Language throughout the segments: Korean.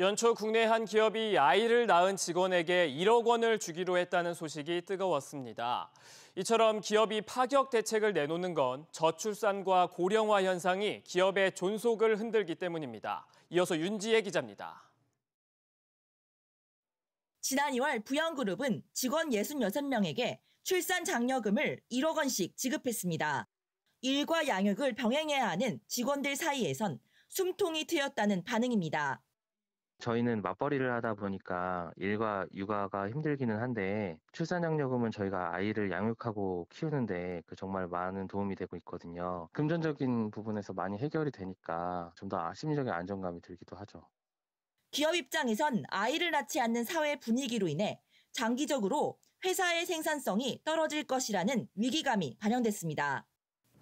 연초 국내 한 기업이 아이를 낳은 직원에게 1억 원을 주기로 했다는 소식이 뜨거웠습니다. 이처럼 기업이 파격 대책을 내놓는 건 저출산과 고령화 현상이 기업의 존속을 흔들기 때문입니다. 이어서 윤지혜 기자입니다. 지난 2월 부양그룹은 직원 66명에게 출산 장려금을 1억 원씩 지급했습니다. 일과 양육을 병행해야 하는 직원들 사이에선 숨통이 트였다는 반응입니다. 저희는 맞벌이를 하다 보니까 일과 육아가 힘들기는 한데 출산양력금은 저희가 아이를 양육하고 키우는데 그 정말 많은 도움이 되고 있거든요. 금전적인 부분에서 많이 해결이 되니까 좀 더 심리적인 안정감이 들기도 하죠. 기업 입장에선 아이를 낳지 않는 사회 분위기로 인해 장기적으로 회사의 생산성이 떨어질 것이라는 위기감이 반영됐습니다.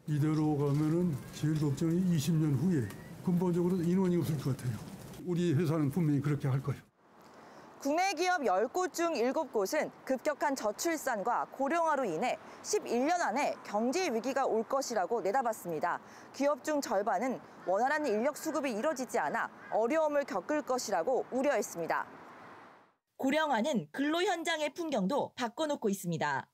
이대로 가면은 제일 걱정이 20년 후에 근본적으로 인원이 없을 것 같아요. 우리 회사는 분명히 그렇게 할 거예요. 국내 기업 10곳 중 7곳은 급격한 저출산과 고령화로 인해 11년 안에 경제 위기가 올 것이라고 내다봤습니다. 기업 중 절반은 원활한 인력 수급이 이뤄지지 않아 어려움을 겪을 것이라고 우려했습니다. 고령화는 근로 현장의 풍경도 바꿔놓고 있습니다.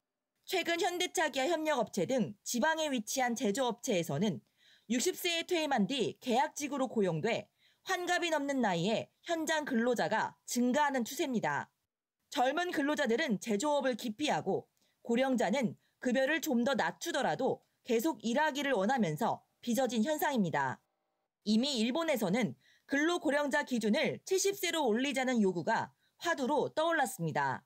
최근 현대차기아 협력업체 등 지방에 위치한 제조업체에서는 60세에 퇴임한 뒤 계약직으로 고용돼 환갑이 넘는 나이에 현장 근로자가 증가하는 추세입니다. 젊은 근로자들은 제조업을 기피하고 고령자는 급여를 좀 더 낮추더라도 계속 일하기를 원하면서 빚어진 현상입니다. 이미 일본에서는 근로고령자 기준을 70세로 올리자는 요구가 화두로 떠올랐습니다.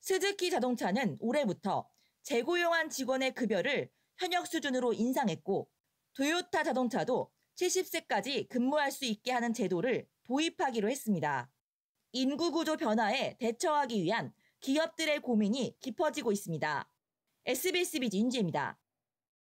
스즈키 자동차는 올해부터 재고용한 직원의 급여를 현역 수준으로 인상했고 도요타 자동차도 70세까지 근무할 수 있게 하는 제도를 도입하기로 했습니다. 인구 구조 변화에 대처하기 위한 기업들의 고민이 깊어지고 있습니다. SBSB 인지입니다